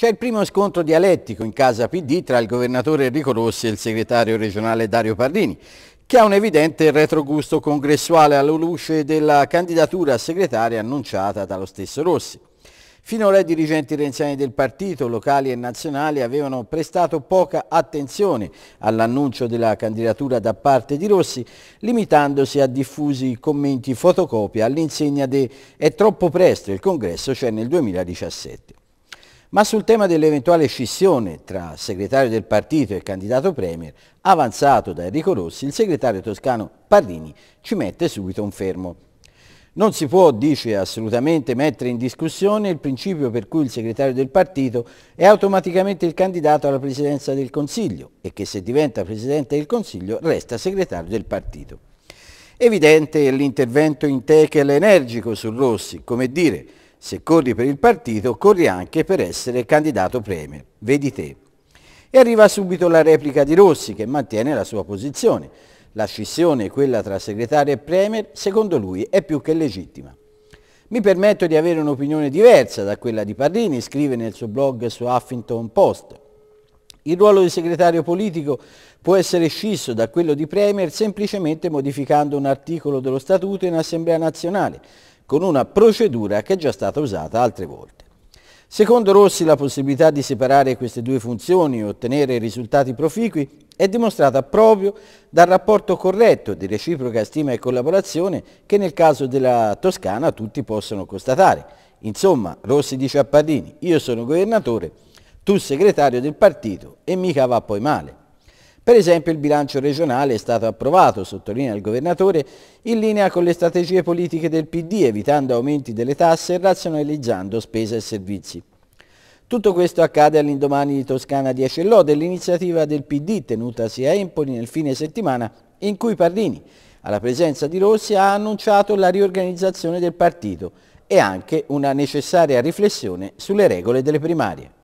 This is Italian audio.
C'è il primo scontro dialettico in casa PD tra il governatore Enrico Rossi e il segretario regionale Dario Pardini, che ha un evidente retrogusto congressuale alla luce della candidatura a segretaria annunciata dallo stesso Rossi. Finora i dirigenti renziani del partito, locali e nazionali, avevano prestato poca attenzione all'annuncio della candidatura da parte di Rossi, limitandosi a diffusi commenti fotocopia all'insegna de «È troppo presto, il congresso c'è nel 2017». Ma sul tema dell'eventuale scissione tra segretario del partito e candidato premier, avanzato da Enrico Rossi, il segretario toscano Parrini ci mette subito un fermo. Non si può, dice, assolutamente mettere in discussione il principio per cui il segretario del partito è automaticamente il candidato alla presidenza del Consiglio e che se diventa presidente del Consiglio resta segretario del partito. Evidente l'intervento in Tekel energico su Rossi, come dire, se corri per il partito, corri anche per essere candidato premier. Vedi te. E arriva subito la replica di Rossi, che mantiene la sua posizione. La scissione, quella tra segretario e premier, secondo lui è più che legittima. Mi permetto di avere un'opinione diversa da quella di Parrini, scrive nel suo blog su Huffington Post. Il ruolo di segretario politico può essere scisso da quello di Premier semplicemente modificando un articolo dello Statuto in Assemblea nazionale con una procedura che è già stata usata altre volte. Secondo Rossi la possibilità di separare queste due funzioni e ottenere risultati proficui è dimostrata proprio dal rapporto corretto di reciproca stima e collaborazione che nel caso della Toscana tutti possono constatare. Insomma, Rossi dice a Padini, io sono governatore, tu segretario del partito e mica va poi male. Per esempio il bilancio regionale è stato approvato, sottolinea il governatore, in linea con le strategie politiche del PD, evitando aumenti delle tasse e razionalizzando spese e servizi. Tutto questo accade all'indomani di Toscana 10 e Lode, l'iniziativa del PD tenutasi a Empoli nel fine settimana in cui Parrini, alla presenza di Rossi, ha annunciato la riorganizzazione del partito e anche una necessaria riflessione sulle regole delle primarie.